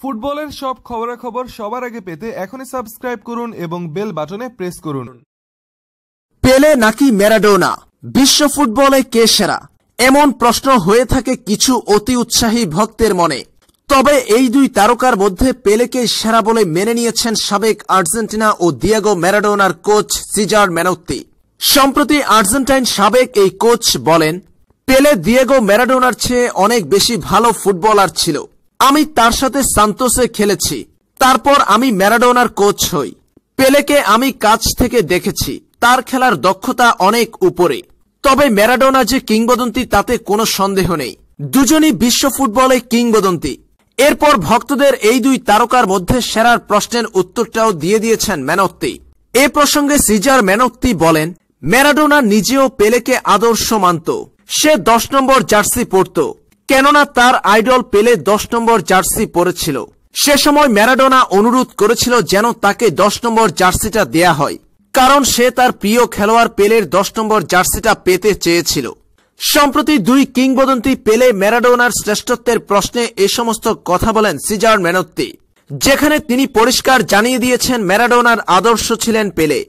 ফুটবলের সব খবরাখবর সবার আগে পেতে এখনই সাবস্ক্রাইব করুন এবং বেল বাটনে প্রেস করুন পেলে নাকি ম্যারাডোনা বিশ্ব ফুটবলে কে সেরা এমন প্রশ্ন হয়ে থাকে কিছু অতি উৎসাহী ভক্তের মনে তবে এই দুই তারকার মধ্যে পেলেকে সেরা বলে মেনে নিয়েছেন সাবেক আর্জেন্টিনা ও দিয়াগো ম্যারাডোনার কোচ সিজার ম্যানোত্তি সম্প্রতি আর্জেন্টাইন সাবেক এই কোচ বলেন পেলে দিয়েগো ম্যারাডোনার চেয়ে অনেক বেশি ভালো ফুটবলার ছিল আমি তার সাথে সান্তোসে খেলেছি তারপর আমি ম্যারাডোনার কোচ হই পেলেকে আমি কাছ থেকে দেখেছি তার খেলার দক্ষতা অনেক উপরে তবে ম্যারাডোনা যে কিংবদন্তি তাতে কোনো সন্দেহ নেই দুজনই বিশ্ব ফুটবলে কিংবদন্তি এরপর ভক্তদের এই দুই তারকার মধ্যে সেরার প্রশ্নের উত্তরটাও দিয়ে দিয়েছেন ম্যানক্তি এ প্রসঙ্গে সিজার ম্যানক্তি বলেন ম্যারাডোনা নিজেও পেলেকে আদর্শ মানত সে দশ নম্বর জার্সি পড়ত কেননা তার আইডল পেলে দশ নম্বর জার্সি পরেছিল সে সময় ম্যারাডোনা অনুরোধ করেছিল যেন তাকে দশ নম্বর জার্সিটা দেয়া হয় কারণ সে তার প্রিয় খেলোয়াড় পেলের দশ নম্বর জার্সিটা পেতে চেয়েছিল সম্প্রতি দুই কিংবদন্তি পেলে ম্যারাডোনার শ্রেষ্ঠত্বের প্রশ্নে এ সমস্ত কথা বলেন সিজার ম্যানত্তি যেখানে তিনি পরিষ্কার জানিয়ে দিয়েছেন ম্যারাডোনার আদর্শ ছিলেন পেলে